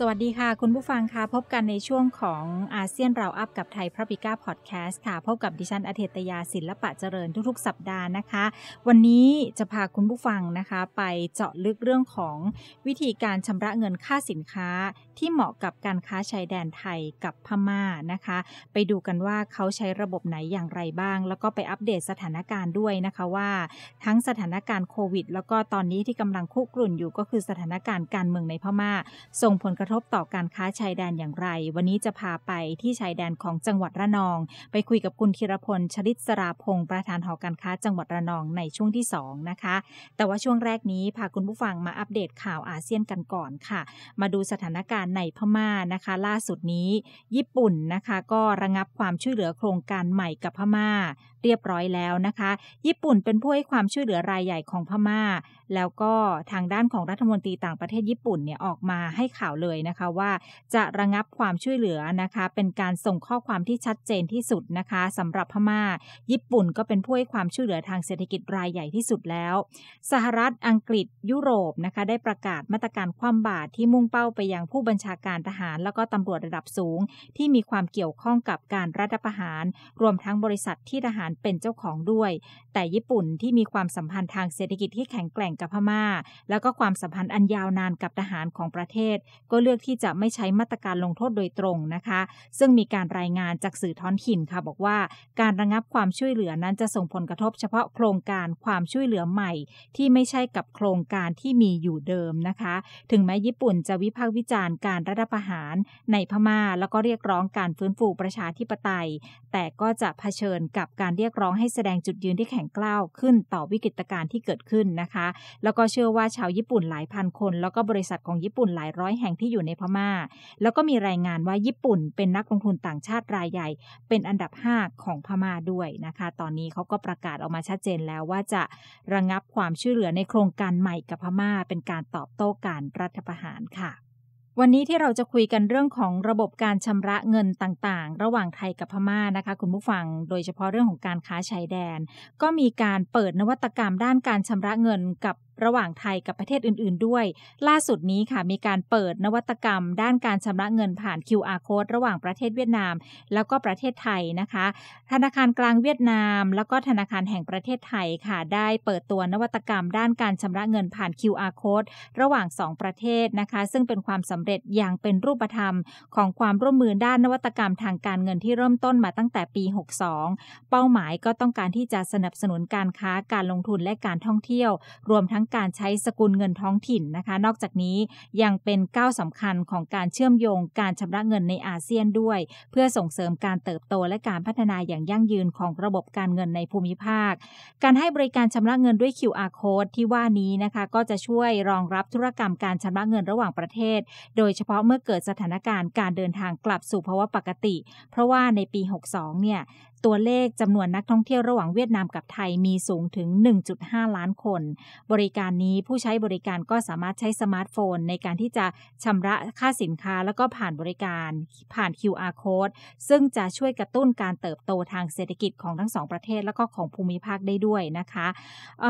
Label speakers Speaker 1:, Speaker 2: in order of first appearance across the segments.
Speaker 1: สวัสดีค่ะ คุณผู้ฟังค่ะพบกันในช่วงของอาเซียนเราอัพกับไทยพระบิก้าพอดแคสต์ค่ะ พบกับดิฉันอเทตยาศิลปะเจริญทุกๆ สัปดาห์นะคะ วันนี้จะพาคุณผู้ฟังนะคะไปเจาะลึกเรื่องของวิธีการชำระเงินค่าสินค้าที่เหมาะกับการค้าชายแดนไทยกับพม่านะคะ ไปดูกันว่าเขาใช้ระบบไหนอย่างไรบ้าง แล้วก็ไปอัปเดตสถานการณ์ด้วยนะคะว่าทั้งสถานการณ์โควิดแล้วก็ตอนนี้ที่กำลังคุกรุ่นอยู่ก็คือสถานการณ์การเมืองในพม่าส่งผลกระระทบต่อการค้าชายแดนอย่างไร วันนี้จะพาไปที่ชายแดนของจังหวัดระนอง ไปคุยกับคุณธีรพลชลิตสราพงศ์ประธานหอการค้าจังหวัดระนองในช่วงที่2นะคะ แต่ว่าช่วงแรกนี้พาคุณผู้ฟังมาอัปเดตข่าวอาเซียนกันก่อนค่ะ มาดูสถานการณ์ในพม่านะคะ ล่าสุดนี้ ญี่ปุ่นนะคะก็ระงับความช่วยเหลือโครงการใหม่กับพม่า เรียบร้อยแล้วนะคะ ญี่ปุ่นเป็นผู้ให้ความช่วยเหลือรายใหญ่ของพม่า แล้วก็ทางด้านของรัฐมนตรีต่างประเทศญี่ปุ่นเนี่ยออกมาให้ข่าวเลยยนะคะว่าจะระงับความช่วยเหลือนะคะเป็นการส่งข้อความที่ชัดเจนที่สุดนะคะสำหรับพมา่า ญี่ปุ่นก็เป็นผู้ให้ความช่วยเหลือทางเศรษฐกิจรายใหญ่ที่สุดแล้ว สหรัฐอังกฤษ ยุโรปนะคะได้ประกาศมาตรการคว่ำบาตรที่มุ่งเป้าไปยังผู้บัญชาการทหารแล้วก็ตำรวจระดับสูง ที่มีความเกี่ยวข้องกับการรัฐประหาร รวมทั้งบริษัทที่ทหารเป็นเจ้าของด้วย แต่ญี่ปุ่นที่มีความสัมพันธ์ทางเศรษฐกิจที่แข็งแกร่งกับพมา่า แล้วก็ความสัมพันธ์อันยาวนานกับทหารของประเทศก็เลือกที่จะไม่ใช้มาตรการลงโทษโดยตรงนะคะ ซึ่งมีการรายงานจากสื่อท้อนถิ่นค่ะบอกว่าการระงับความช่วยเหลือนั้นจะส่งผลกระทบเฉพาะโครงการความช่วยเหลือใหม่ที่ไม่ใช่กับโครงการที่มีอยู่เดิมนะคะ ถึงแม้ญี่ปุ่นจะวิพากษ์วิจารณ์การรัฐประหารในพม่า แล้วก็เรียกร้องการฟื้นฟูประชาธิปไตย แต่ก็จะเผชิญกับการเรียกร้องให้แสดงจุดยืนที่แข็งกล้าวขึ้นต่อวิกฤตการณ์ที่เกิดขึ้นนะคะ แล้วก็เชื่อว่าชาวญี่ปุ่นหลายพันคน แล้วก็บริษัทของญี่ปุ่นหลายร้อยแห่งที่อยู่ในพมา่า แล้วก็มีรายงานว่าญี่ปุ่นเป็นนักลงทุนต่างชาติรายใหญ่ เป็นอันดับ5ของพม่าด้วยนะคะ ตอนนี้เขาก็ประกาศออกมาชัดเจนแล้วว่าจะระงงับความช่วยเหลือในโครงการใหม่กับพม่า เป็นการตอบโต้การรัฐประหารค่ะ วันนี้ที่เราจะคุยกันเรื่องของระบบการชำระเงินต่างๆ ระหว่างไทยกับพม่านะคะ คุณผู้ฟังโดยเฉพาะเรื่องของการค้าชายแดน ก็มีการเปิดนวัตกรรมด้านการชำระเงินกับระหว่างไทยกับประเทศอื่นๆด้วย ล่าสุดนี้ค่ะมีการเปิดนวัตกรรมด้านการชำระเงินผ่าน QR code ระหว่างประเทศเวียดนาม แล้วก็ประเทศไทยนะคะ ธนาคารกลางเวียดนาม แล้วก็ธนาคารแห่งประเทศไทยค่ะ ได้เปิดตัวนวัตกรรม ด้านการชำระเงินผ่าน QR code ระหว่าง 2 ประเทศนะคะ ซึ่งเป็นความสำเร็จอย่างเป็นรูปธรรม ของความร่วมมือด้านนวัตกรรมทางการเงินที่เริ่มต้นมาตั้งแต่ปี 62 เป้าหมายก็ต้องการที่จะสนับสนุนการค้า การลงทุนและการท่องเที่ยวรวมทั้งการใช้สกุลเงินท้องถิ่นนะคะ นอกจากนี้ยังเป็นก้าวสำคัญของการเชื่อมโยงการชำระเงินในอาเซียนด้วย เพื่อส่งเสริมการเติบโตและการพัฒนาอย่างยั่งยืนของระบบการเงินในภูมิภาค การให้บริการชำระเงินด้วย QR code ที่ว่านี้นะคะ ก็จะช่วยรองรับธุรกรรมการชำระเงินระหว่างประเทศ โดยเฉพาะเมื่อเกิดสถานการณ์การเดินทางกลับสู่ภาวะปกติ เพราะว่าในปี 62เนี่ยตัวเลขจำนวนนักท่องเที่ยวระหว่างเวียดนามกับไทยมีสูงถึง 1.5 ล้านคน บริการนี้ผู้ใช้บริการก็สามารถใช้สมาร์ทโฟน ในการที่จะชำระค่าสินค้า แล้วก็ผ่านบริการผ่าน QR code ซึ่งจะช่วยกระตุ้นการเติบโตทางเศรษฐกิจของทั้งสองประเทศ แล้วก็ของภูมิภาคได้ด้วยนะคะเ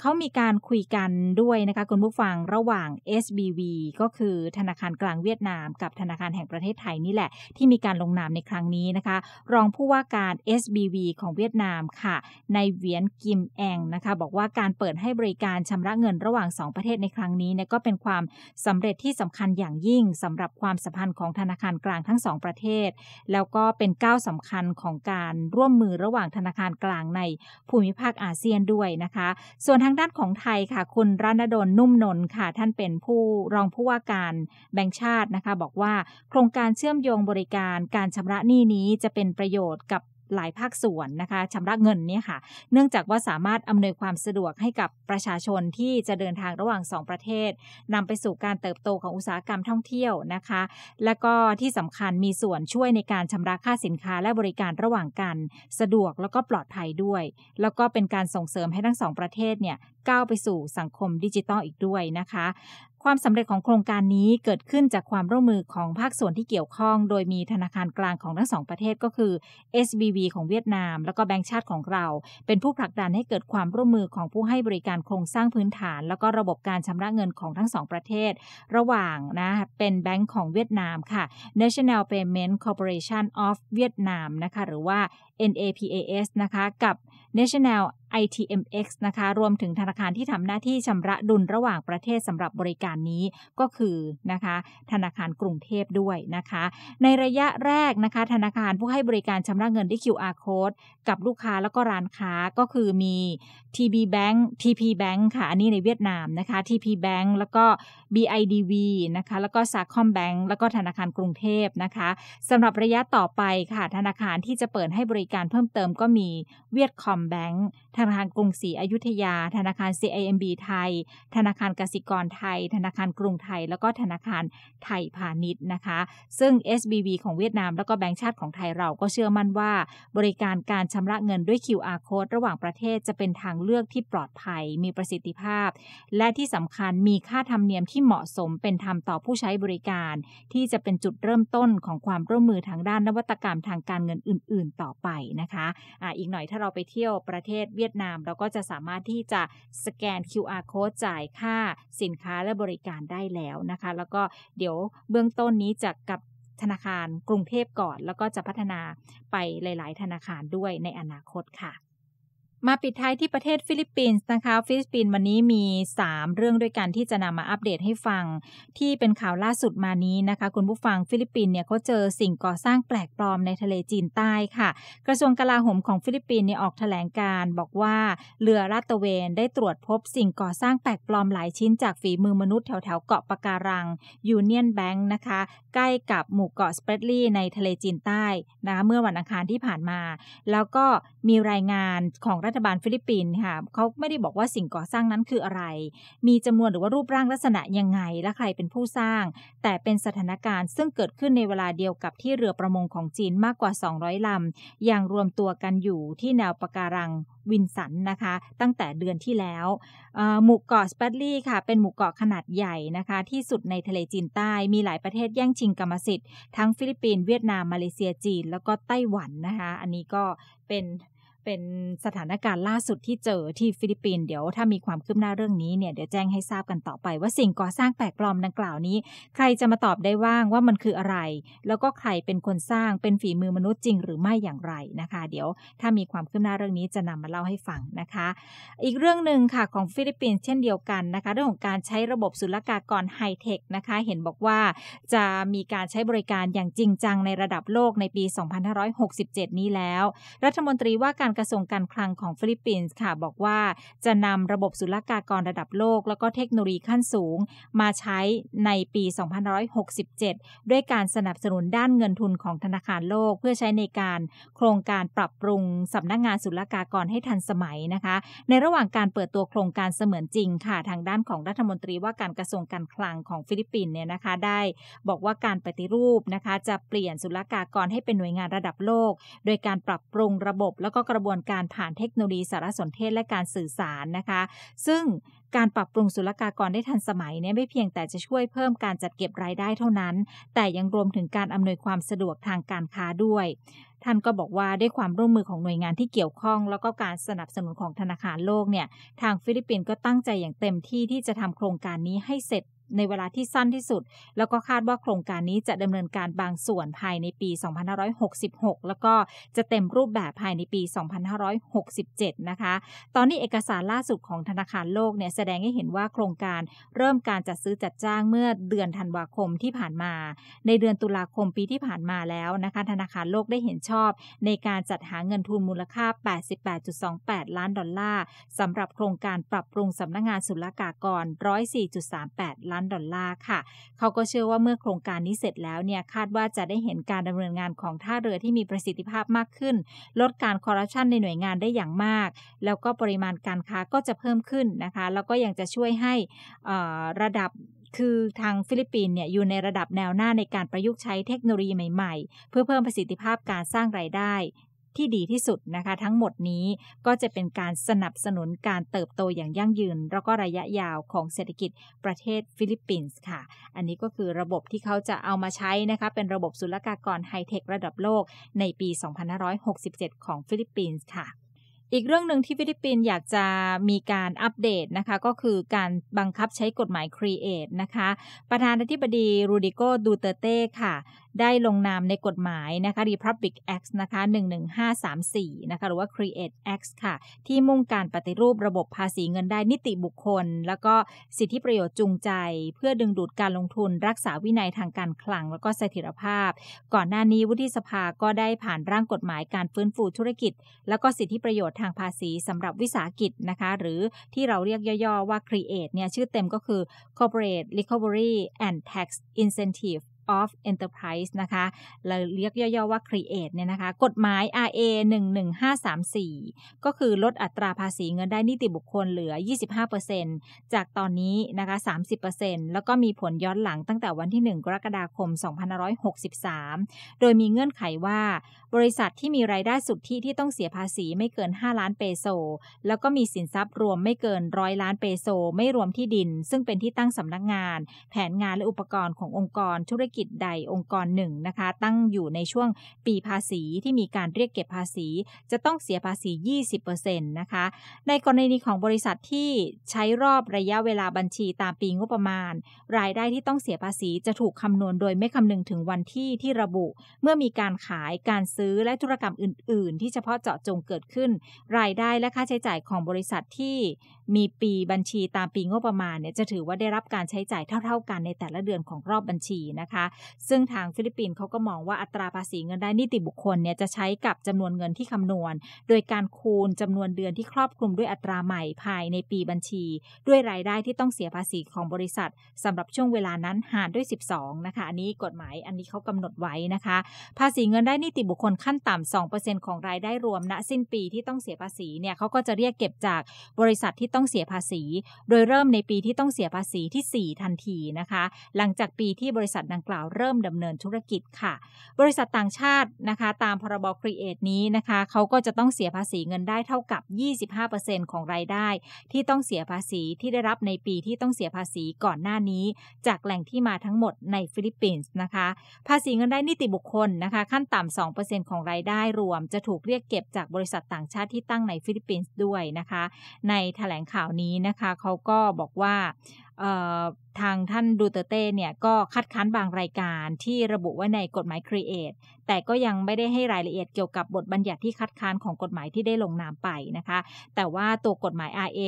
Speaker 1: เขามีการคุยกันด้วยนะคะคุณผู้ฟังระหว่าง SBV ก็คือธนาคารกลางเวียดนาม กับธนาคารแห่งประเทศไทยนี่แหละ ที่มีการลงนามในครั้งนี้นะคะรองผู้ว่าการ SBV ของเวียดนามค่ะ ในเวียนกิมแองนะคะบอกว่าการเปิดให้บริการชำระเงินระหว่าง 2 ประเทศในครั้งนี้เนี่ยก็เป็นความสำเร็จที่สำคัญอย่างยิ่งสำหรับความสัมพันธ์ของธนาคารกลางทั้ง2ประเทศ แล้วก็เป็นก้าวสำคัญของการร่วมมือระหว่างธนาคารกลางในภูมิภาคอาเซียนด้วยนะคะ ส่วนทางด้านของไทยค่ะ คุณรณดลนุ่มนนท์ค่ะ ท่านเป็นผู้รองผู้ว่าการแบงค์ชาตินะคะ บอกว่าโครงการเชื่อมโยงบริการการชำระหนี้นี้จะเป็นประโยชน์กับหลายภาคส่วนนะคะชำระเงินเนี่ยค่ะ เนื่องจากว่าสามารถอำนวยความสะดวกให้กับประชาชนที่จะเดินทางระหว่าง 2 ประเทศนำไปสู่การเติบโตของอุตสาหกรรมท่องเที่ยวนะคะ และก็ที่สำคัญมีส่วนช่วยในการชำระค่าสินค้าและบริการระหว่างกัน สะดวกแล้วก็ปลอดภัยด้วย แล้วก็เป็นการส่งเสริมให้ทั้งสองประเทศเนี่ยก้าวไปสู่สังคมดิจิตอลอีกด้วยนะคะ ความสำเร็จของโครงการนี้เกิดขึ้นจากความร่วมมือของ ภาคส่วนที่เกี่ยวข้อง โดยมีธนาคารกลางของทั้งสองประเทศก็คือ SBB ของเวียดนาม แล้วก็แบงก์ชาติของเรา เป็นผู้ผลักดันให้เกิดความร่วมมือของผู้ให้บริการโครงสร้างพื้นฐาน แล้วก็ระบบการชำระเงินของทั้งสองประเทศ ระหว่างนะเป็นแบงก์ของเวียดนามค่ะ National Payment Corporation of Vietnam นะคะหรือว่า NAPAS นะคะกับ National ITMX นะคะ รวมถึงธนาคารที่ทำหน้าที่ชำระดุลระหว่างประเทศสำหรับบริการนี้ก็คือนะคะธนาคารกรุงเทพด้วยนะคะ ในระยะแรกนะคะ ธนาคารผู้ให้บริการชำระเงินด้วย QR code กับลูกค้าแล้วก็ร้านค้าก็คือมี TB Bank TP Bank ค่ะ อันนี้ในเวียดนามนะคะ TP Bank แล้วก็ BIDV นะคะ แล้วก็ s a c o m Bank แล้วก็ธนาคารกรุงเทพนะคะสำหรับระยะต่อไปค่ะธนาคารที่จะเปิดให้บริการเพิ่มเติมก็มีเวียดคอมแบงค์ธนาคารกรุงศรีอยุธยา ธนาคาร CIMB ไทย ธนาคารกสิกรไทย ธนาคารกรุงไทย แล้วก็ธนาคารไทยพาณิชย์นะคะ ซึ่ง SBB ของเวียดนาม แล้วก็แบงก์ชาติของไทยเราก็เชื่อมั่นว่าบริการการชำระเงินด้วย QR code ระหว่างประเทศจะเป็นทางเลือกที่ปลอดภัย มีประสิทธิภาพ และที่สำคัญมีค่าธรรมเนียมที่เหมาะสมเป็นธรรมต่อผู้ใช้บริการ ที่จะเป็นจุดเริ่มต้นของความร่วมมือทางด้านนวัตกรรมทางการเงินอื่น ๆ ต่อไปนะคะอะอีกหน่อยถ้าเราไปเที่ยวประเทศเวียดดนามเราก็จะสามารถที่จะสแกน QR code จ่ายค่าสินค้าและบริการได้แล้วนะคะ แล้วก็เดี๋ยวเบื้องต้นนี้จะกับธนาคารกรุงเทพก่อน แล้วก็จะพัฒนาไปหลายๆธนาคารด้วยในอนาคตค่ะมาปิดท้ายที่ประเทศฟิลิปปินส์นะคะฟิลิปปินส์วันนี้มี 3 เรื่องด้วยกันที่จะนำมาอัปเดตให้ฟังที่เป็นข่าวล่าสุดมานี้นะคะคุณผู้ฟังฟิลิปปินส์เนี่ยเขาเจอสิ่งก่อสร้างแปลกปลอมในทะเลจีนใต้ค่ะ กระทรวงกลาโหมของฟิลิปปินส์เนี่ยออกแถลงการ บอกว่าเรือลาดตะเวนได้ตรวจพบสิ่งก่อสร้างแปลกปลอมหลายชิ้นจากฝีมือมนุษย์แถวแถวเกาะปะการังยูเนียนแบงค์นะคะใกล้กับหมู่เกาะสเปรดลี่ในทะเลจีนใต้นะเมื่อวันอังคารที่ผ่านมา แล้วก็มีรายงานของรัฐบาลฟิลิปปินส์ค่ะ เขาไม่ได้บอกว่าสิ่งก่อสร้างนั้นคืออะไร มีจำนวนหรือว่ารูปร่างลักษณะยังไง และใครเป็นผู้สร้าง แต่เป็นสถานการณ์ซึ่งเกิดขึ้นในเวลาเดียวกับที่เรือประมงของจีนมากกว่า 200ลำอย่างรวมตัวกันอยู่ที่แนวปะการังวินสันนะคะตั้งแต่เดือนที่แล้ว หมู่เกาะสเปดลี่ค่ะ เป็นหมู่เกาะขนาดใหญ่นะคะที่สุดในทะเลจีนใต้มีหลายประเทศแย่งชิงกรรมสิทธิ์ทั้งฟิลิปปินส์เวียดนามมาเลเซียจีนแล้วก็ไต้หวันนะคะอันนี้ก็เป็นเป็นสถานการณ์ล่าสุดที่เจอที่ฟิลิปปินส์ เดี๋ยวถ้ามีความคืบหน้าเรื่องนี้เนี่ย เดี๋ยวแจ้งให้ทราบกันต่อไป ว่าสิ่งก่อสร้างแปลกปลอมดังกล่าวนี้ใครจะมาตอบได้ว่างว่ามันคืออะไร แล้วก็ใครเป็นคนสร้าง เป็นฝีมือมนุษย์จริงหรือไม่อย่างไรนะคะ เดี๋ยวถ้ามีความคืบหน้าเรื่องนี้จะนำมาเล่าให้ฟังนะคะ อีกเรื่องหนึ่งค่ะของฟิลิปปินส์เช่นเดียวกันนะคะ เรื่องของการใช้ระบบศุลกากรไฮเทคนะคะ เห็นบอกว่าจะมีการใช้บริการอย่างจริงจังในระดับโลกในปี 2567 นี้แล้ว รัฐมนตรีว่าการกระทรวงการคลังของฟิลิปปินส์ค่ะ บอกว่าจะนำระบบศุลกากรระดับโลก แล้วก็เทคโนโลยีขั้นสูง มาใช้ในปี2567 ด้วยการสนับสนุนด้านเงินทุนของธนาคารโลก เพื่อใช้ในการโครงการปรับปรุงสำนักงงานศุลกากรให้ทันสมัยนะคะ ในระหว่างการเปิดตัวโครงการเสมือนจริงค่ะ ทางด้านของรัฐมนตรีว่าการกระทรวงการคลังของฟิลิปปินส์เนี่ยนะคะได้บอกว่าการปฏิรูปนะคะ จะเปลี่ยนศุลกากรให้เป็นหน่วยงานระดับโลก โดยการปรับปรุงระบบ แล้วก็กระระบวนการผ่านเทคโนโลยีสารสนเทศและการสื่อสารนะคะ ซึ่งการปรับปรุงศุลกากรได้ทันสมัยเนี่ยไม่เพียงแต่จะช่วยเพิ่มการจัดเก็บรายได้เท่านั้น แต่ยังรวมถึงการอำนวยความสะดวกทางการค้าด้วย ท่านก็บอกว่าด้วยความร่วมมือของหน่วยงานที่เกี่ยวข้อง แล้วก็การสนับสนุนของธนาคารโลกเนี่ยทางฟิลิปปินส์ก็ตั้งใจอย่างเต็มที่ที่จะทำโครงการนี้ให้เสร็จในเวลาที่สั้นที่สุด แล้วก็คาดว่าโครงการนี้จะดำเนินการบางส่วนภายในปี 2566 แล้วก็จะเต็มรูปแบบภายในปี 2567 นะคะ ตอนนี้เอกสารล่าสุดของธนาคารโลกเนี่ยแสดงให้เห็นว่าโครงการเริ่มการจัดซื้อจัดจ้างเมื่อเดือนธันวาคมที่ผ่านมาในเดือนตุลาคมปีที่ผ่านมาแล้วนะคะธนาคารโลกได้เห็นชอบ ในการจัดหาเงินทุนมูลค่า 88.28 ล้านดอลลาร์สำหรับโครงการปรับปรุงสำนักงงานศุลกากร104.38 ล้านานดอลลาร์ค่ะ เขาก็เชื่อว่าเมื่อโครงการนี้เสร็จแล้วเนี่ยคาดว่าจะได้เห็นการดำเนินงานของท่าเรือที่มีประสิทธิภาพมากขึ้น ลดการคอร์รัปชันในหน่วยงานได้อย่างมาก แล้วก็ปริมาณการค้าก็จะเพิ่มขึ้นนะคะแล้วก็ยังจะช่วยให้ระดับคือทางฟิลิปปินเนี่ยอยู่ในระดับแนวหน้าในการประยุกต์ใช้เทคโนโลยีใหม่ๆ เพื่อเพิ่มประสิทธิภาพการสร้างไรายได้ที่ดีที่สุดนะคะ ทั้งหมดนี้ก็จะเป็นการสนับสนุนการเติบโตอย่างยั่งยืน แล้วก็ระยะยาวของเศรษฐกิจประเทศฟิลิปปินส์ค่ะ อันนี้ก็คือระบบที่เขาจะเอามาใช้นะคะเป็นระบบศุลกากรไฮเทคระดับโลก ในปี 2567 ของฟิลิปปินส์ค่ะ อีกเรื่องหนึ่งที่ฟิลิปปินส์อยากจะมีการอัปเดตนะคะ ก็คือการบังคับใช้กฎหมายครีเอทนะคะประธานาธิบดีรูดิโกดูเตเต้ค่ะได้ลงนามในกฎหมายนะคะ Republic Act นะคะ11534นะคะ หรือว่า Create Act ค่ะ ที่มุ่งการปฏิรูประบบภาษีเงินได้นิติบุคคล แล้วก็สิทธิประโยชน์จูงใจ เพื่อดึงดูดการลงทุนรักษาวินัยทางการคลังแล้วก็เสถียรภาพ ก่อนหน้านี้วุฒิสภาก็ได้ผ่านร่างกฎหมายการฟื้นฟูธุรกิจ แล้วก็สิทธิประโยชน์ทางภาษีสำหรับวิสาหกิจนะคะ หรือที่เราเรียกย่อๆว่า Create เนี่ยชื่อเต็มก็คือ Corporate Recovery and Tax Incentive of Enterprise นะคะ เราเรียกย่อๆว่า Create เนี่ยนะคะกฎหมาย RA 11534ก็คือลดอัตราภาษีเงินได้นิติบุคคลเหลือ 25%จากตอนนี้นะคะ30%แล้วก็มีผลย้อนหลังตั้งแต่วันที่ 1 กรกฎาคม2563 โดยมีเงื่อนไขว่าบริษัทที่มีรายได้สุทธิที่ต้องเสียภาษีไม่เกิน 5 ล้านเปโซ แล้วก็มีสินทรัพย์รวมไม่เกินร้อยล้านเปโซ ไม่รวมที่ดินซึ่งเป็นที่ตั้งสำนักงงาน แผนงานและอุปกรณ์ขององค์กรธุรกิจจใดองค์กรหนึ่งนะคะ ตั้งอยู่ในช่วงปีภาษีที่มีการเรียกเก็บภาษี จะต้องเสียภาษี 20%นะคะ ในกรณีของบริษัทที่ใช้รอบระยะเวลาบัญชีตามปีงบประมาณ รายได้ที่ต้องเสียภาษีจะถูกคำนวณโดยไม่คำนึงถึงวันที่ที่ระบุเมื่อมีการขายการซื้อและธุรกรรมอื่นๆ ที่เฉพาะเจาะจงเกิดขึ้น รายได้และค่าใช้จ่ายของบริษัทที่ มีปีบัญชีตามปีงบประมาณเนี่ยจะถือว่าได้รับการใช้จ่ายเท่า ๆ กัน ในแต่ละเดือนของรอบบัญชีนะคะซึ่งทางฟิลิปปินส์เขาก็มองว่าอัตราภาษีเงินได้นิติบุคคลเนี่ยจะใช้กับจำนวนเงินที่คำนวณ โดยการคูณจำนวนเดือนที่ครอบคลุมด้วยอัตราใหม่ภายในปีบัญชี ด้วยรายได้ที่ต้องเสียภาษีของบริษัท สำหรับช่วงเวลานั้นหารด้วย12นะคะอันนี้กฎหมายอันนี้เขากำหนดไว้นะคะภาษีเงินได้นิติบุคคลขั้นต่ำ 2%ของรายได้รวมณสิ้นปีที่ต้องเสียภาษีเนี่ยเขาก็จะเรียกเก็บจากบริษัทที่ต้องเสียภาษี โดยเริ่มในปีที่ต้องเสียภาษีที่ 4 ทันทีนะคะหลังจากปีที่บริษัทดังกล่าวล่าวเริ่มดำเนินธุรกิจค่ะ บริษัทต่างชาตินะคะ ตามพรบครีเอทนี้นะคะ เขาก็จะต้องเสียภาษีเงินได้เท่ากับ 25%ของรายได้ ที่ต้องเสียภาษีที่ได้รับในปีที่ต้องเสียภาษีก่อนหน้านี้ จากแหล่งที่มาทั้งหมดในฟิลิปปินส์นะคะ ภาษีเงินได้นิติบุคคลนะคะ ขั้นต่ำ 2%ของรายได้รวม จะถูกเรียกเก็บจากบริษัทต่างชาติที่ตั้งในฟิลิปปินส์ด้วยนะคะ ในแถลงข่าวนี้นะคะ เขาก็บอกว่าทางท่านดูเตเต้เนี่ยก็คัดค้านบางรายการที่ระบุไว้ในกฎหมายครีเอทแต่ก็ยังไม่ได้ให้รายละเอียดเกี่ยวกับบทบัญญัติที่คัดค้านของกฎหมายที่ได้ลงนามไปนะคะ แต่ว่าตัวกฎหมาย RA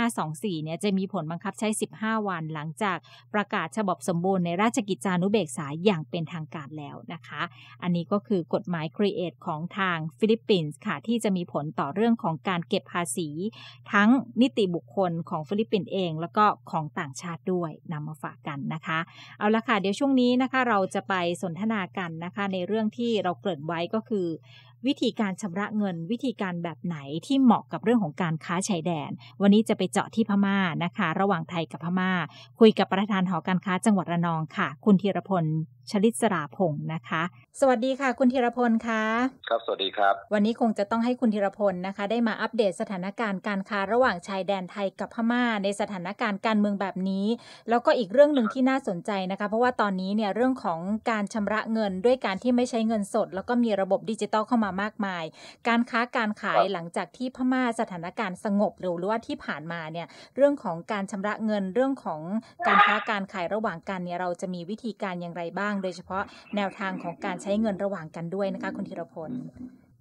Speaker 1: 11524เนี่ยจะมีผลบังคับใช้ 15 วันหลังจากประกาศฉบับสมบูรณ์ในราชกิจจานุเบกษาอย่างเป็นทางการแล้วนะคะ อันนี้ก็คือกฎหมายครีเอทของทางฟิลิปปินส์ค่ะที่จะมีผลต่อเรื่องของการเก็บภาษีทั้งนิติบุคคลของฟิลิปปินส์เอง แล้วก็ของต่างชาติด้วยนำมาฝากกันนะคะ เอาละค่ะเดี๋ยวช่วงนี้นะคะเราจะไปสนทนากันนะคะในเรื่องที่เราเกริ่นไว้ก็คือวิธีการชำระเงินวิธีการแบบไหนที่เหมาะกับเรื่องของการค้าชายแดน วันนี้จะไปเจาะที่พม่านะคะ ระหว่างไทยกับพม่า คุยกับประธานหอการค้าจังหวัดระนองค่ะ คุณธีรพลชลิตสราพงศ์นะคะ สวัสดีค่ะ คุณธีรพลคะ
Speaker 2: ครับสวัสดีครับ
Speaker 1: วันนี้คงจะต้องให้คุณธีรพลนะคะ ได้มาอัปเดตสถานการณ์การค้าระหว่างชายแดนไทยกับพม่า ในสถานการณ์การเมืองแบบนี้ แล้วก็อีกเรื่องหนึ่งที่น่าสนใจนะคะ เพราะว่าตอนนี้เนี่ยเรื่องของการชำระเงินด้วยการที่ไม่ใช้เงินสด แล้วก็มีระบบดิจิตอลเข้ามาามากมาย การค้าการขายหลังจากที่พม่าสถานการณ์สงบหรือว่าที่ผ่านมาเนี่ย เรื่องของการชำระเงินเรื่องของการค้าการขายระหว่างกันเนี่ยเราจะมีวิธีการอย่างไรบ้าง โดยเฉพาะแนวทางของการใช้เงินระหว่างกันด้วยนะคะคุณธีรพล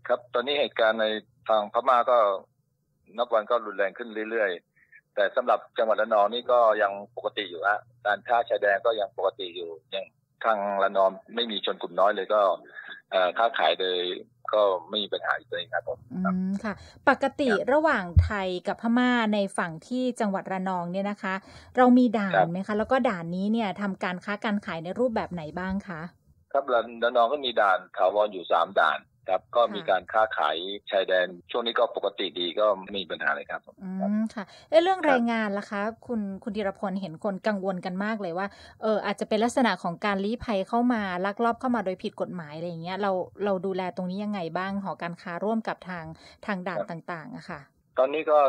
Speaker 2: ครับตอนนี้เหตุการณ์ในทางพม่าก็นับวันก็รุนแรงขึ้นเรื่อย ๆ แต่สำหรับจังหวัดระนองนี่ก็ยังปกติอยู่ฮะการค้าชายแดนก็ยังปกติอยู่ยังทางระนองไม่มีชนกลุ่มน้อยเลยก็ค้าขายโดยก็ไม่มีปัญหาอีกเลยครับผม
Speaker 1: ค่ะ ปกติระหว่างไทยกับพม่าในฝั่งที่จังหวัดระนองเนี่ยนะคะ เรามีด่านไหมคะ แล้วก็ด่านนี้เนี่ยทำการค้าการขายในรูปแบบไหนบ้างคะ
Speaker 2: ครับ ระนองก็มีด่านขาวรอยู่สามด่านครับก็มีการค้าขายชายแดนช่วงนี้ก็ปกติดีก็ไม่มีปัญหาเลยครับ
Speaker 1: อืมค่ะเอเรื่องรายงานล่ะคะ คุณคุณธีรพลเห็นคนกังวลกันมากเลยว่า เอออาจจะเป็นลักษณะของการลี้ภัยเข้ามาลักลอบเข้ามาโดยผิดกฎหมายอะไรอย่างเงี้ยเราเราดูแลตรงนี้ยังไงบ้างหอการค้าร่วมกับทางทางด่านต่าง ๆอะค่ะ
Speaker 2: ตอนนี้ก็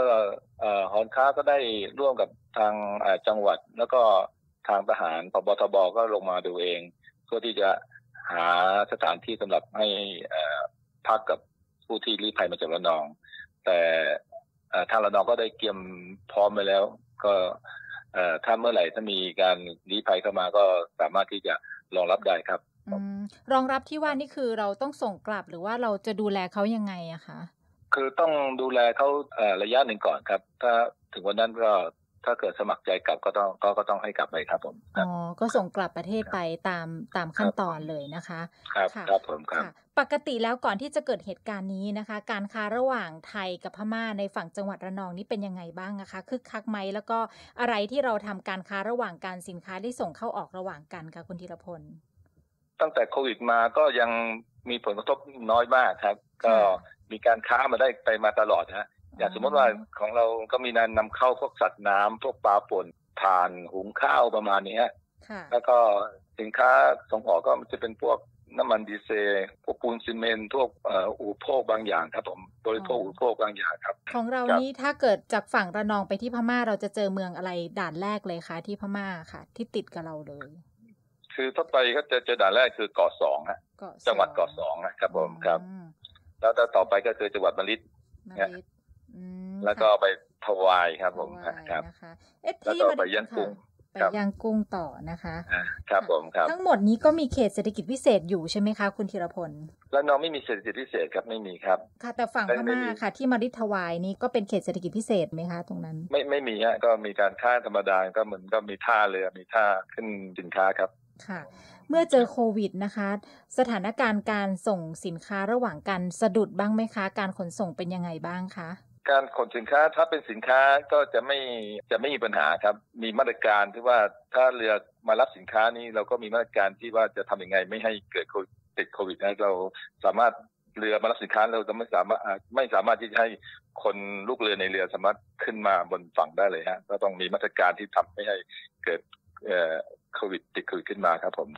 Speaker 2: หอค้าก็ได้ร่วมกับทางจังหวัดแล้วก็ทางทหารพบทบก็ลงมาดูเองเพื่อที่จะหาสถานที่สำหรับให้พักกับผู้ที่รีภัยมาจากระนอง แต่ทางระนองก็ได้เตรียมพร้อมไปแล้ว ก็ถ้าเมื่อไหร่ถ้ามีการรีภัยเข้ามาก็สามารถที่จะรองรับได้ครับ
Speaker 1: รองรับที่ว่านี่คือเราต้องส่งกลับหรือว่าเราจะดูแลเขายังไงอะคะ
Speaker 2: คือต้องดูแลเขาระยะหนึ่งก่อนครับ ถ้าถึงวันนั้นก็ถ้าเกิดสมัครใจกลับก็ต้องก็ก็ต้องให้กลับไปครับผม
Speaker 1: อ๋อ ก็ส่งกลับประเทศไปตามตามขั้นตอนเลยนะคะ
Speaker 2: ครับ ครับผมครับ
Speaker 1: ปกติแล้วก่อนที่จะเกิดเหตุการณ์นี้นะคะ การค้าระหว่างไทยกับพม่าในฝั่งจังหวัดระนองนี่เป็นยังไงบ้างนะคะ คึกคักไหมแล้วก็อะไรที่เราทำการค้าระหว่างการสินค้าที่ส่งเข้าออกระหว่างกันค่ะคุณธีรพล
Speaker 2: ตั้งแต่โควิดมาก็ยังมีผลกระทบน้อยมากครับ ก็มีการค้ามาได้ไปมาตลอดฮะอย่างสมมติว่าของเราก็มีนานนำเข้าพวกสัตว์น้ำพวกปลาป่นผ่านหุงข้าวประมาณนี้ฮะแล้วก็สินค้าส่งออกก็จะเป็นพวกน้ำมันดีเซลพวกปูนซีเมนต์พวกอุปโภคบางอย่างครับ ผมบริโภคอุปโภคบางอย่างครับ
Speaker 1: ของเรา นี้ถ้าเกิดจากฝั่งระนองไปที่พม่าเราจะเจอเมืองอะไรด่านแรกเลยคะที่พม่าค่ะ ที่ติดกับเราเลย
Speaker 2: คือถ้าไปก็จะเจอด่านแรกคือเกาะสองฮะจังหวัดเกาะสองนะครับผมครับ แล้วต่อไปก็คือจังหวัดมะลิดะิดแล้วก็ไปถวายครับผมครับ
Speaker 1: แล้วก็ไปย่างกุ้งไปย่างกุ้งต่อนะคะ
Speaker 2: ครับผมครับ ทั้ง
Speaker 1: หมดนี้ก็มีเขตเศรษฐกิจพิเศษอยู่ใช่ไหมคะคุณธีรพล
Speaker 2: แล้วน้องไม่มีเศรษฐกิจพิเศษครับไม่มีครับ
Speaker 1: ค่ะ แต่ฝั่งพม่าค่ะ ที่มาริทวายนี้ก็เป็นเขตเศรษฐกิจพิเศษไหมคะตรงนั้น
Speaker 2: ไม่ไม่มีฮะก็มีการท่าธรรมดาก็เหมือนก็มีท่าเรือมีท่าขึ้นสินค้าครับ
Speaker 1: ค่ะ เมื่อเจอโควิดนะคะ สถานการณ์การส่งสินค้าระหว่างกันสะดุดบ้างไหมคะ การขนส่งเป็นยังไงบ้างคะ
Speaker 2: การขนสินค้าถ้าเป็นสินค้าก็จะไม่จะไม่มีปัญหาครับ มีมาตรการที่ว่าถ้าเรือมารับสินค้านี้เราก็มีมาตรการที่ว่าจะทํำยังไงไม่ให้เกิดติดโควิดนะเราสามารถเรือมารับสินค้าเราจะไม่สามารถไม่สามารถที่จะให้คนลูกเรือในเรือสามารถขึ้นมาบนฝั่งได้เลยฮะก็ต้องมีมาตรการที่ทำไม่ให้เกิดโควิดติดคือขึ้นมาครับผม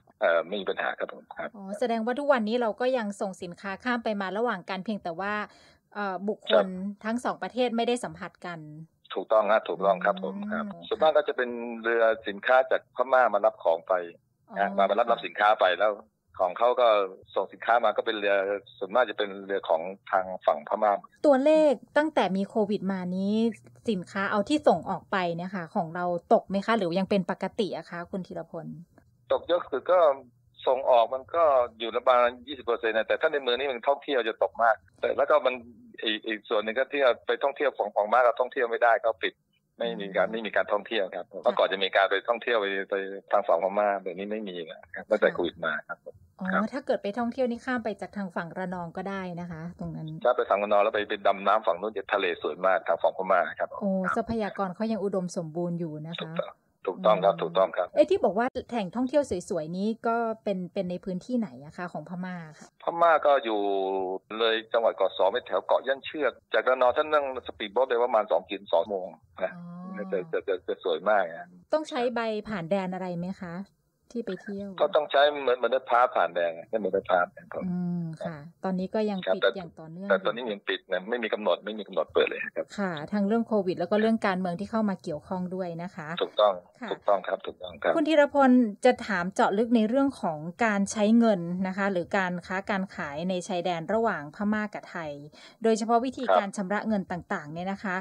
Speaker 2: ไม่มีปัญหาครับผมค
Speaker 1: รับอ๋อแสดงว่าทุกวันนี้เราก็ยังส่งสินค้าข้ามไปมาระหว่างกันเพียงแต่ว่าบุคคลทั้งสองประเทศไม่ได้สัมผัสกัน
Speaker 2: ถูกต้องครับถูกต้องครับผมครับส่วนมากก็จะเป็นเรือสินค้าจากพม่ามารับของไปมามารับรับสินค้าไปแล้วของเขาก็ส่งสินค้ามาก็เป็นเรือส่วนมากจะเป็นเรือของทางฝั่งพม่า
Speaker 1: ตัวเลขตั้งแต่มีโควิดมานี้สินค้าเอาที่ส่งออกไปเนี่ยค่ะของเราตกไหมคะหรือยังเป็นปกติอะคะ คุณธีรพล
Speaker 2: ตกเยอะคือก็ส่งออกมันก็อยู่ระบาณยี่สิบเปอร์เซ็นต์แต่ถ้าในเมืองนี้มันท่องเที่ยวจะตกมาก แต่แล้วก็มันอีกอีกส่วนหนึ่งก็ที่ไปท่องเที่ยวของของมากเราท่องเที่ยวไม่ได้ก็ปิดไม่มีการไม่มีการท่องเที่ยวครับเมื่อก่อนจะมีการไปท่องเที่ยวไปไปทางฝั่งพม่าแบบนี้ไม่มีครับตั้งแต่โควิดมาครับ
Speaker 1: อ๋อถ้าเกิดไปท่องเที่ยวนี่ข้ามไปจากทางฝั่งระนองก็ได้นะคะตรงนั้น
Speaker 2: ถ้าไปทางระนองแล้วไปไปดำน้ำฝั่งนู้นจะทะเลสวยมากทางฝั่งพม่าครับ
Speaker 1: โอ้ทรัพยากรเขายังอุดมสมบูรณ์อยู่นะคะ
Speaker 2: ถูกต้องครับถูกต้องครับไอ
Speaker 1: ้ที่บอกว่าแหล่งท่องเที่ยวสวยๆ นี้ก็เป็นเป็นในพื้นที่ไหนอะคะของพม่าค่ะ
Speaker 2: พม่าก็อยู่เลยจังหวัดเกาะสอมไปแถวเกาะย่านเชือกจากระนองท่านนั่งสปีดบ๊ทไลยประมาณสองกินสองโมงนะจะจะจะสวยมากอะ
Speaker 1: ต้องใช้ใบผ่านแดนอะไรไหมคะที่ไปเที่ยว
Speaker 2: ก็ต้องใช้เหมือนเหมือนพาผ่านแดงเหมือนพาผ่านครับ
Speaker 1: อืมค่ะตอนนี้ก็ยังปิดอย่างต่อเนื่องแต่
Speaker 2: ตอนนี้ยังปิดนะไม่มีกำหนดไม่มีกำหนดเปิดเลยครับ
Speaker 1: ค่ะทั้งเรื่องโควิดแล้วก็เรื่องการเมืองที่เข้ามาเกี่ยวข้องด้วยนะคะ ถูก
Speaker 2: ต้องถูกต้องครับถูกต้องครับ คุณธี
Speaker 1: รพลจะถามเจาะลึกในเรื่องของการใช้เงินนะคะ หรือการค้าการขายในชายแดนระหว่างพม่ากับไทย โดยเฉพาะวิธีการชำระเงินต่างๆเนี่ยนะคะ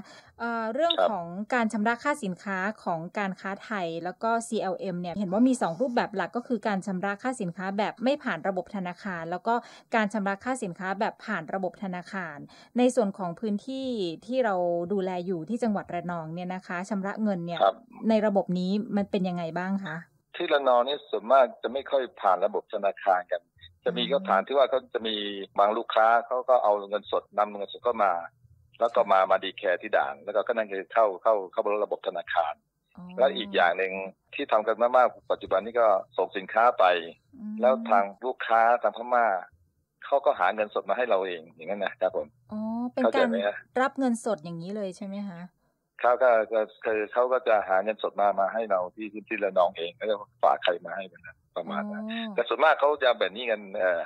Speaker 1: เรื่องของการชำระค่าสินค้าของการค้าไทยแล้วก็ CLM เนี่ยเห็นว่ามี 2 รูปแบบหลักก็คือ การชำระค่าสินค้าแบบไม่ผ่านระบบธนาคาร แล้วก็การชำระค่าสินค้าแบบผ่านระบบธนาคาร ในส่วนของพื้นที่ที่เราดูแลอยู่ที่จังหวัดระนองเนี่ยนะคะชำระเงินเนี่ยในระบบนี้มันเป็นยังไงบ้างคะ
Speaker 2: ที่ระนองนี่ส่วนมากจะไม่ค่อยผ่านระบบธนาคารกัน จะมีก็ผ่านที่ว่าเขาจะมีบางลูกค้าเขาก็เอาเงินสดนำเงินสดก็มาแล้วก็มามาดีแคร์ที่ด่าน แล้วก็ก็นั่นเข้าเข้าเข้าระบบธนาคาร แล้วอีกอย่างหนึ่งที่ทำกันมากๆปัจจุบันนี้ก็ส่งสินค้าไป แล้วทางลูกค้าทางพม่าเขาก็หาเงินสดมาให้เราเองอย่างนั้นนะครับผม
Speaker 1: อ๋อเป็นการ รับเงินสดอย่างนี้เลยใช่ไหมคะ
Speaker 2: เขาก็คือเขาก็จะหาเงินสดมามาให้เราที่ที่ระนองเองแล้วฝากใครมาให้กันนะประมาณนั้นแต่ส่วนมากเขาจะแบบนี้กันเอ่อ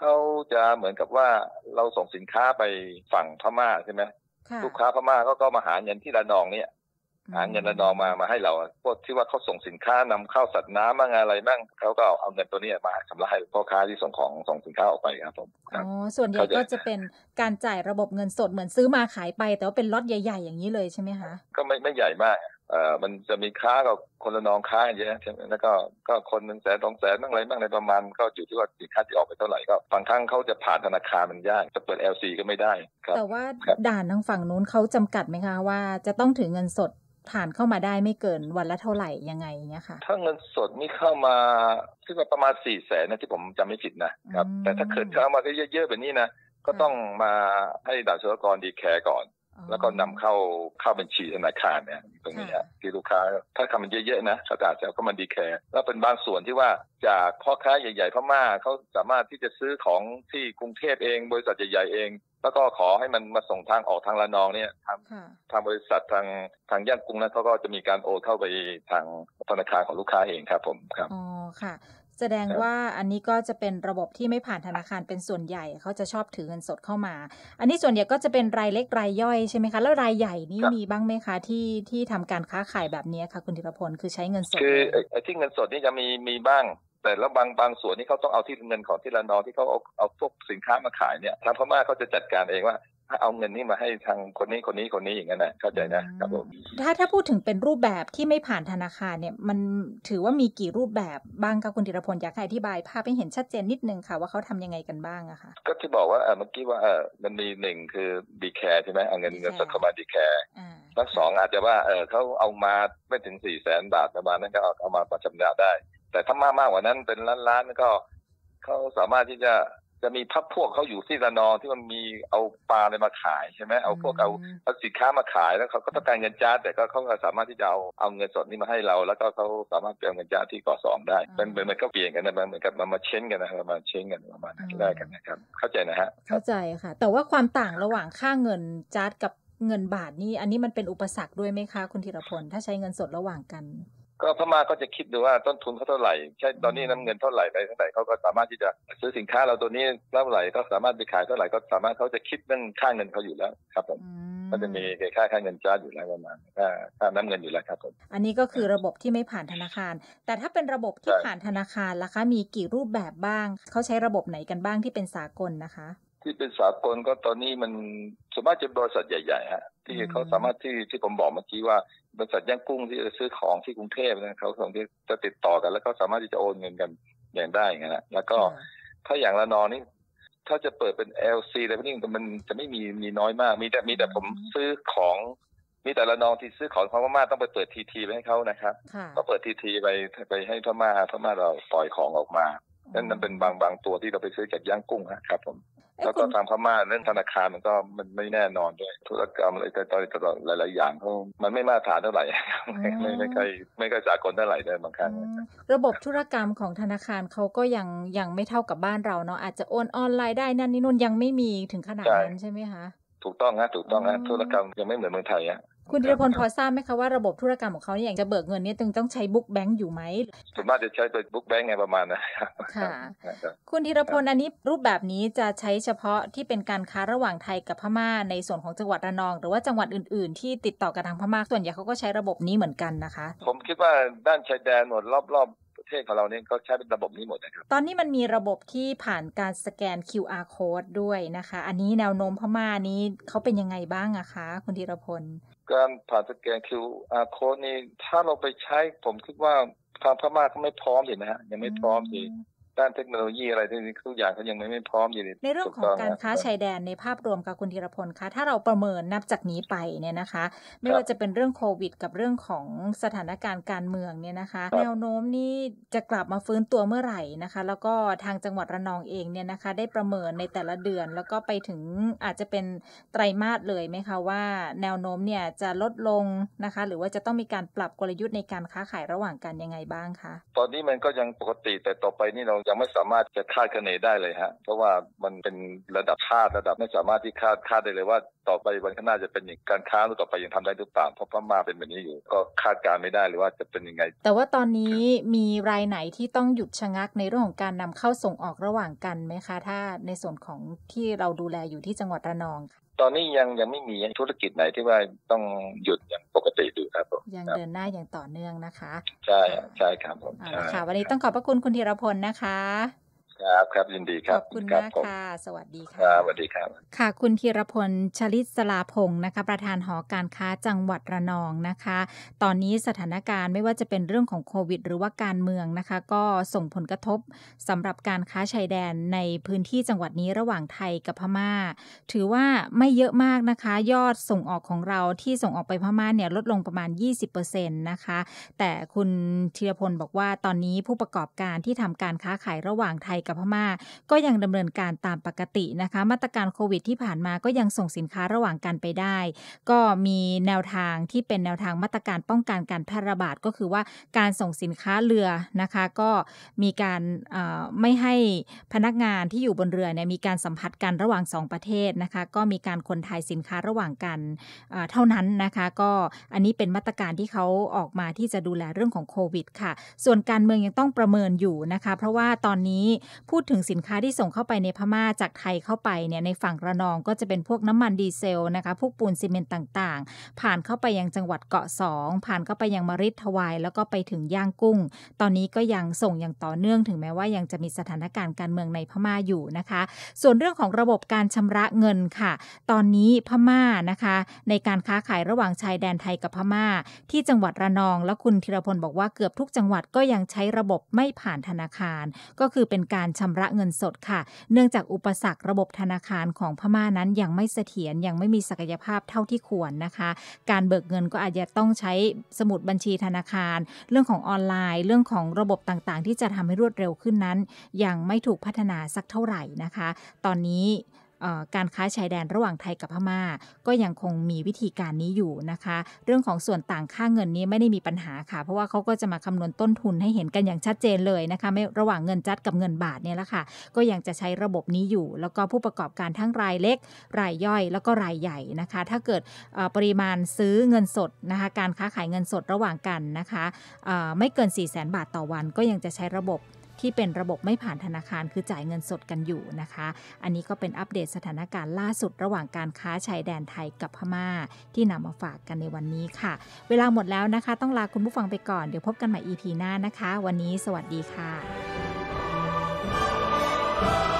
Speaker 2: เขาจะเหมือนกับว่าเราส่งสินค้าไปฝั่งพม่าใช่ไหมลูกค้าพม่าก็ก็มาหาเงินที่ระนองเนี่ยหาเงินระนองมามาให้เราพวกที่ว่าเขาส่งสินค้านำเข้าสัตว์น้ำบ้างอะไรบ้างเขาก็เอาเงินตัวนี้มาชำระให้พ่อค้าที่ส่งของส่งสินค้าออกไปครับผม
Speaker 1: อ๋อส่วนใหญ่ก็จะเป็นการจ่ายระบบเงินสดเหมือนซื้อมาขายไป แต่ว่าเป็นล็อตใหญ่ ๆ อย่างนี้เลยใช่ไหมคะ
Speaker 2: ก็ไม่ไม่ใหญ่มากเอ่อมันจะมีค้ากับคนละนองค้าเยอะใช่ไหมแล้วก็ก็คนหนึ่งแสนสองแสนนั่งอะไรบ้างในประมาณก็อยู่ที่ว่าสินค้าที่ออกไปเท่าไหร่ก็บางครั้งเขาจะผ่านธนาคารมันยากจะเปิด LC ก็ไม่ได้ ครับแต่ว่า
Speaker 1: ด่านทางฝั่งนู้นเขาจำกัดไหมคะว่า จะต้องถึงเงินสดผ่านเข้ามาได้ไม่เกินวันละเท่าไหร่ยังไงเงี้ยค่ะถ้าเงินสดนี่
Speaker 2: เข้ามาคิดว่าประมาณสี่แสนนะที่ผมจำไม่ผิดนะครับแต่ถ้าเกิดเข้ามาเยอะๆ แบบนี้นะก็ต้องมาให้ด่านสุลกรดีแคร์ก่อนแล้วก็นำเข้าเข้าบัญชีธนาคารเนี่ย ตรงนี้ที่ลูกค้าถ้าทำมันเยอะๆนะเขาดาจจะเข้ามาดีแคร์แล้วเป็นบางส่วนที่ว่าจากพ่อค้าใหญ่ๆพม่าเขาสามารถที่จะซื้อของที่กรุงเทพเองบริษัทใหญ่ ๆเอง แล้วก็ขอให้มันมาส่งทางออกทางละนองเนี่ยทางทางบริษัททางทางย่านกรุงนั้นเขาก็จะมีการโอนเข้าไปทางธนาคารของลูกค้าเองครับผมครับ
Speaker 1: อ๋อค่ะแสดงว่าอันนี้ก็จะเป็นระบบที่ไม่ผ่านธนาคารเป็นส่วนใหญ่เขาจะชอบถือเงินสดเข้ามา อันนี้ส่วนใหญ่ก็จะเป็นรายเล็กรายย่อยใช่ไหมคะแล้วรายใหญ่นี่มีบ้างไหมคะที่ที่ทำการค้าขายแบบนี้คะคุณธีรพลคือใช้เงินสดคือ
Speaker 2: ไอ้ที่เงินสดนี่จะมีมีบ้างแต่แล้วบางบางส่วนนี่เขาต้องเอาที่เงินของที่ระนองที่เขาเอาเอาพวกสินค้ามาขายเนี่ยทางพม่าเขาจะจัดการเองว่าถ้าเอาเงินนี้มาให้ทางคนนี้คนนี้คนนี้อย่างนั้นนะเข้าใจนะ
Speaker 1: ครับผมถ้าถ้าพูดถึงเป็นรูปแบบที่ไม่ผ่านธนาคารเนี่ยมันถือว่ามีกี่รูปแบบบ้างคบคุณธีรพลอยากให้อธิบาย ภาพให้เห็นชัดเจนนิดนึงค่ะ ว่าเขาทำยังไงกันบ้างอะค่ะ
Speaker 2: ก็ที่บอกว่าเมื่อกี้ว่ามันมีหนึ่งคือดีแคร์ใช่ไหมเอาเงินเงินสดเข้ามาดีแคร์แล้วสองอาจจะว่าเออเขาเอามาไม่ถึงสี่แสนบาทประมาณนั้นก็เอามาประจำนาได้แต่ถ้ามากมากกว่านั้นเป็นล้านล้านก็เขาสามารถที่จะจะมีพักพวกเขาอยู่ที่ระนองที่มันมีเอาปลาอะไรมาขายใช่ไหมเอาพวกเอาเอาสินค้ามาขายแล้วเขาก็ต้องการเงินจ้าแต่ก็เขาก็สามารถที่จะเอาเอาเงินสดนี่มาให้เรา แล้วก็เขาสามารถเปลี่ยนเงินจ้าที่ก่อสองได้เป็นเหมือนก็เปลี่ยนกันนะมันเหมือนกับมานมาเช้นกันนะมาเช้นกันประมาณนั้นได้กันนะครับเข้าใจนะฮ
Speaker 1: ะ เข้าใจค่ะ แต่ว่าความต่างระหว่างค่าเงินจ้ากับเงินบาทนี่อันนี้มันเป็นอุปสรรคด้วยไหมคะคุณธีรพล ถ้าใช้เงินสดระหว่างกัน
Speaker 2: ก็พม่าก็จะคิดดูว่าต้นทุนเขาเท่าไหร่ใช่ตอนนี้น้ำเงินเท่าไหร่ไปเท่าไหร่เขาก็สามารถที่จะซื้อสินค้าเราตัวนี้เท่าไหร่ ก็สามารถไปขายเท่าไหร่ก็สามารถเขาจะคิดเรื่องค่าเงินเขาอยู่แล้วครับผมก็จะมีค่าค่าเงินจ้าอยู่แล้วประมาณาค่าน้ำเงินอยู่แล้วครับผม
Speaker 1: อันนี้ก็คือระบบที่ไม่ผ่านธนาคาร แต่ถ้าเป็นระบบที่ผ่านธนาคารล่ะคะมีกี่รูปแบบบ้างเขาใช้ระบบไหนกันบ้างที่เป็นสากลนะคะ
Speaker 2: ที่เป็นสากลก็ตอนนี้มันส่วนมากจะบริษัทใหญ่ๆฮะที่เขาสามารถที่ที่ผมบอกเมื่อกี้ว่าบริษัทย่างกุ้งที่จะซื้อของที่กรุงเทพนะเขาสองที่จะติดต่อกัน แล้วก็สามารถที่จะโอนเงินกันอย่างได้เงี้งนะแล้วก็ ถ้าอย่างละนอนนี่ถ้าจะเปิดเป็น LC อะไรพวกนี้มันจะไม่มีมีน้อยมากมีแต่มีแต่ผมซื้อของ มีแต่ละนองที่ซื้อของพม่าต้องไปเปิดทีทีไปให้เขานะครับก็เปิดทีทีไปไปให้พม่าพม่าเราปล่อยของออกมานั่นันเป็นบางบางตัวที่เราไปซื้อจากย่างกุ้งครับ ผมแล้วก็ตามพม่าเรื่องธนาคารมันก็มันไม่แน่นอนด้วยธุรกรรมอะไรแต่ตอนตลอดหลายๆ อย่างเขามันไม่มาตรฐานเท่าไหร่ไม่ไม่ค่อยไม่ค่อยสากลเท่าไหร่เลยบางครั้ง
Speaker 1: ระบบธุรกรรมของธนาคารเขาก็ยังยังไม่เท่ากับบ้านเราเนาะอาจจะโอนออนไลน์ได้นั่นนี่นู่นยังไม่มีถึงขนาดนั้นใช่ไหมคะ
Speaker 2: ถูกต้องฮะถูกต้องฮะธุรกรรมยังไม่เหมือนเมืองไทยฮะ
Speaker 1: คุณธีรพลพอทราบไหมคะว่าระบบธุรกรรมของเขาเนี่ยอย่างจะเบิกเงินเนี่ยตึงต้องใช้บุ๊กแบงค์อยู่ไหม
Speaker 2: ส่วนมากจะใช้เป็นบุ๊กแบงค์ไงประมาณนะค่ะ
Speaker 1: คุณธีรพลอันนี้รูปแบบนี้จะใช้เฉพาะที่เป็นการค้าระหว่างไทยกับพม่าในส่วนของจังหวัดระนอง หรือว่าจังหวัดอื่น ๆ ที่ติดต่อกับทางพม่าส่วนใหญ่เขาก็ใช้ระบบนี้เหมือนกันนะคะ
Speaker 2: ผมคิดว่าด้านชายแดนหมดรอบๆประเทศของเราเนี่ยก็ใช้เป็นระบบนี้หมดนะครับ
Speaker 1: ตอนนี้มันมีระบบที่ผ่านการสแกน QR code ด้วยนะคะ อันนี้แนวโน้มพม่านี้เขาเป็นยังไงบ้างอะคะคุณธีรพล
Speaker 2: การผ่านสแกน QR code นี่ถ้าเราไปใช้ผมคิดว่าทางพม่าก็ไม่พร้อมสินะฮะ ยังไม่พร้อมสิด้านเทคโนโลยีอะไรทุกอย่างเขายังไม่ไม่พร้อมอยู่ในเรื่องของการค้าช
Speaker 1: ายแดนในภาพรวมกับคุณธีรพลคะถ้าเราประเมินนับจากนี้ไปเนี่ยนะคะไม่ว่าจะเป็นเรื่องโควิดกับเรื่องของสถานการณ์การเมืองเนี่ยนะคะ แนวโน้มนี่จะกลับมาฟื้นตัวเมื่อไหร่นะคะ แล้วก็ทางจังหวัดระนองเองเนี่ยนะคะ ได้ประเมินในแต่ละเดือน แล้วก็ไปถึงอาจจะเป็นไตรมาสเลยไหมคะว่า แนวโน้มเนี่ยจะลดลงนะคะหรือว่าจะต้องมีการปรับกลยุทธ์ในการค้าขายระหว่างกันยังไงบ้างคะ
Speaker 2: ตอนนี้มันก็ยังปกติแต่ต่อไปนี่เรายังไม่สามารถจะคาดคะเนได้เลยฮะเพราะว่ามันเป็นระดับชาติระดับไม่สามารถที่คาดคาดได้เลยว่า ต่อไปวันข้างหน้าจะเป็นอย่างการค้าหรือต่อไปยังทำได้หรือเปล่าเพราะพม่าเป็นแบบนี้อยู่ ก็คาดการไม่ได้เลยว่าจะเป็นยังไง
Speaker 1: แต่ว่าตอนนี้มีรายไหนที่ต้องหยุดชะงักในเรื่องของการนำเข้าส่งออกระหว่างกันไหมคะ ถ้าในส่วนของที่เราดูแลอยู่ที่จังหวัดระนองค่
Speaker 2: ะตอนนี้ยังยังไม่มีธุรกิจไหนที่ว่าต้องหยุดอย่างปกติดูครั
Speaker 1: บผมยังเดินหน้าอย่างต่อเนื่องนะคะ
Speaker 2: ใช่ใช่ครับผมค่ะ วันนี้
Speaker 1: ต้องขอบพระคุณคุณธีรพลนะคะครับครับยินดีครับขอบคุณมากค่ะสวัสดีค่ะสวัสดีครับค่ะคุณธีรพลชลิตสลาพงศ์นะคะประธานหอการค้าจังหวัดระนองนะคะ ตอนนี้สถานการณ์ไม่ว่าจะเป็นเรื่องของโควิด หรือว่าการเมืองนะคะ ก็ส่งผลกระทบสำหรับการค้าชายแดนในพื้นที่จังหวัดนี้ระหว่างไทยกับพม่า ถือว่าไม่เยอะมากนะคะ ยอดส่งออกของเราที่ส่งออกไปพม่าเนี่ยลดลงประมาณ20%นะคะแต่คุณธีรพลบอกว่าตอนนี้ผู้ประกอบการที่ทำการค้าขายระหว่างไทยกับพม่าก็ยังดำเนินการตามปกตินะคะมาตรการโควิดที่ผ่านมาก็ยังส่งสินค้าระหว่างกันไปได้ ก็มีแนวทางที่เป็นแนวทางมาตรการป้องกันการแพร่ระบาดก็คือว่าการส่งสินค้าเรือนะคะก็มีการไม่ให้พนักงานที่อยู่บนเรือเนี่ยมีการสัมผัสกันระหว่าง2ประเทศนะคะก็มีการคนทายสินค้าระหว่างกันเท่านั้นนะคะก็อันนี้เป็นมาตรการที่เขาออกมาที่จะดูแลเรื่องของโควิดค่ะ ส่วนการเมืองยังต้องประเมินอยู่นะคะ เพราะว่าตอนนี้พูดถึงสินค้าที่ส่งเข้าไปในพม่า จากไทยเข้าไปเนี่ยในฝั่งระนองก็จะเป็นพวกน้ำมันดีเซลนะคะพวกปูนซีเมนต์ต่าง ๆ ผ่านเข้าไปยังจังหวัดเกาะสองผ่านเข้าไปยังมริดทวาย แล้วก็ไปถึงย่างกุ้ง ตอนนี้ก็ยังส่งอย่างต่อเนื่องถึงแม้ว่ายังจะมีสถานการณ์การเมืองในพม่าอยู่นะคะ ส่วนเรื่องของระบบการชำระเงินค่ะ ตอนนี้พม่านะคะ ในการค้าขายระหว่างชายแดนไทยกับพม่า ที่จังหวัดระนอง และคุณธีรพลบอกว่าเกือบทุกจังหวัดก็ยังใช้ระบบไม่ผ่านธนาคาร ก็คือเป็นการการชำระเงินสดค่ะ เนื่องจากอุปสรรคระบบธนาคารของพม่านั้นยังไม่เสถียร ยังไม่มีศักยภาพเท่าที่ควรนะคะ การเบิกเงินก็อาจจะต้องใช้สมุดบัญชีธนาคาร เรื่องของออนไลน์ เรื่องของระบบต่างๆที่จะทำให้รวดเร็วขึ้นนั้น ยังไม่ถูกพัฒนาสักเท่าไหร่นะคะ ตอนนี้การค้าชายแดนระหว่างไทยกับพม่า ก็ยังคงมีวิธีการนี้อยู่นะคะ เรื่องของส่วนต่างค่าเงินนี้ไม่ได้มีปัญหาค่ะเพราะว่าเขาก็จะมาคำนวณต้นทุนให้เห็นกันอย่างชัดเจนเลยนะคะไม่ระหว่างเงินจัดกับเงินบาทเนี่ยแหละค่ะก็ยังจะใช้ระบบนี้อยู่ แล้วก็ผู้ประกอบการทั้งรายเล็กรายย่อยแล้วก็รายใหญ่นะคะ ถ้าเกิดปริมาณซื้อเงินสดนะคะการค้าขายเงินสดระหว่างกันนะคะไม่เกิน4 0 0 0 0นบาทต่อวัน ก็ยังจะใช้ระบบที่เป็นระบบไม่ผ่านธนาคารคือจ่ายเงินสดกันอยู่นะคะ อันนี้ก็เป็นอัปเดตสถานการณ์ล่าสุดระหว่างการค้าชายแดนไทยกับพม่าที่นำมาฝากกันในวันนี้ค่ะ เวลาหมดแล้วนะคะ ต้องลาคุณผู้ฟังไปก่อน เดี๋ยวพบกันใหม่ EP หน้านะคะ วันนี้สวัสดีค่ะ